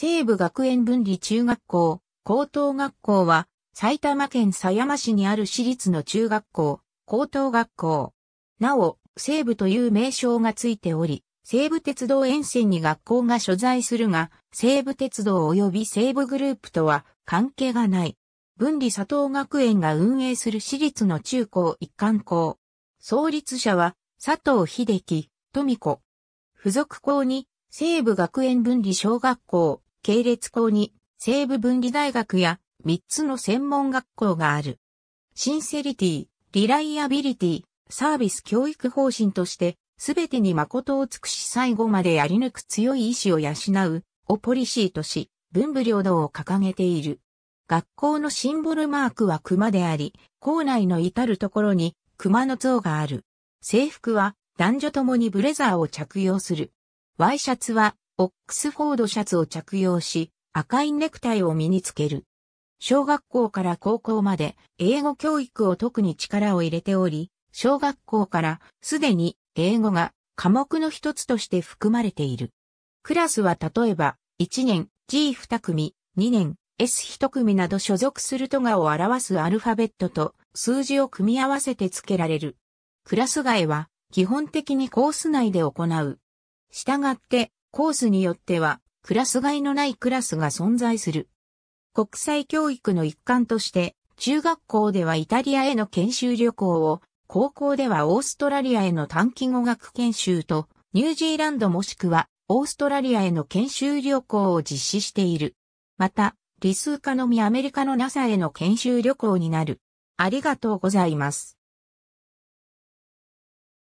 西部学園分離中学校、高等学校は、埼玉県狭山市にある私立の中学校、高等学校。なお、西部という名称がついており、西武鉄道沿線に学校が所在するが、西武鉄道及び西武グループとは関係がない。分離佐藤学園が運営する私立の中高一貫校。創立者は佐藤秀樹、富子。付属校に西部学園分離小学校、系列校に西部分離大学や3つの専門学校がある。シンセリティ、リライアビリティ、サービス教育方針として、すべてに誠を尽くし最後までやり抜く強い意志を養う、をポリシーとし、文武両道を掲げている。学校のシンボルマークは熊であり、校内の至るところに熊の像がある。制服は男女ともにブレザーを着用する。ワイシャツはオックスフォードシャツを着用し、赤いネクタイを身につける。小学校から高校まで英語教育を特に力を入れており、小学校からすでに英語が科目の一つとして含まれている。クラスは例えば、1年 G2 組、2年 S1 組など所属する都がを表すアルファベットと数字を組み合わせて付けられる。クラス外は基本的にコース内で行う。したがってコースによっては、クラス外のないクラスが存在する。国際教育の一環として、中学校ではイタリアへの研修旅行を、高校ではオーストラリアへの短期語学研修と、ニュージーランドもしくはオーストラリアへの研修旅行を実施している。また、理数科のみアメリカの NASA への研修旅行になる。ありがとうございます。